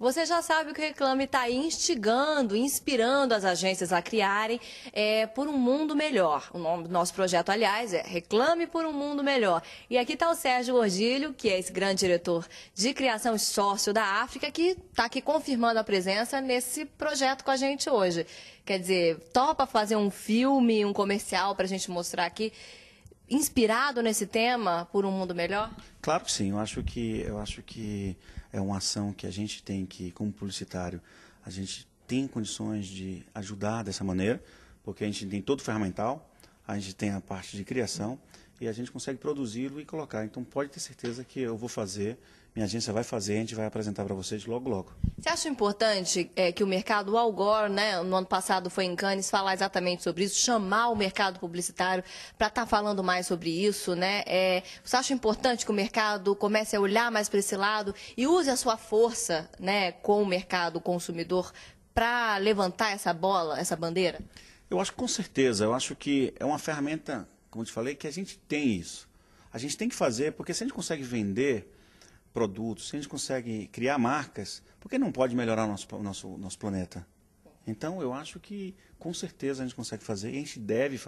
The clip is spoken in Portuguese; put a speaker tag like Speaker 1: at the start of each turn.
Speaker 1: Você já sabe que o Reclame está instigando, inspirando as agências a criarem é, por um mundo melhor. O nome do nosso projeto, aliás, é Reclame por um Mundo Melhor. E aqui está o Sérgio Gordilho, que é esse grande diretor de criação e sócio da África, que está aqui confirmando a presença nesse projeto com a gente hoje. Quer dizer, topa fazer um filme, um comercial para a gente mostrar aqui inspirado nesse tema por um mundo melhor?
Speaker 2: Claro que sim. Eu acho que eu acho que é uma ação que a gente tem que, como publicitário, a gente tem condições de ajudar dessa maneira, porque a gente tem todo o ferramental, a gente tem a parte de criação e a gente consegue produzi-lo e colocar. Então pode ter certeza que eu vou fazer, minha agência vai fazer, a gente vai apresentar para vocês logo, logo.
Speaker 1: Você acha importante é, que o mercado, o Algor, né, no ano passado foi em Cannes, falar exatamente sobre isso, chamar o mercado publicitário para estar tá falando mais sobre isso, né? É, você acha importante que o mercado comece a olhar mais para esse lado e use a sua força, né, com o mercado, consumidor, para levantar essa bola, essa bandeira?
Speaker 2: Eu acho que com certeza, eu acho que é uma ferramenta como eu te falei, que a gente tem isso. A gente tem que fazer, porque se a gente consegue vender produtos, se a gente consegue criar marcas, por que não pode melhorar o nosso, nosso, nosso planeta? Então, eu acho que com certeza a gente consegue fazer e a gente deve fazer.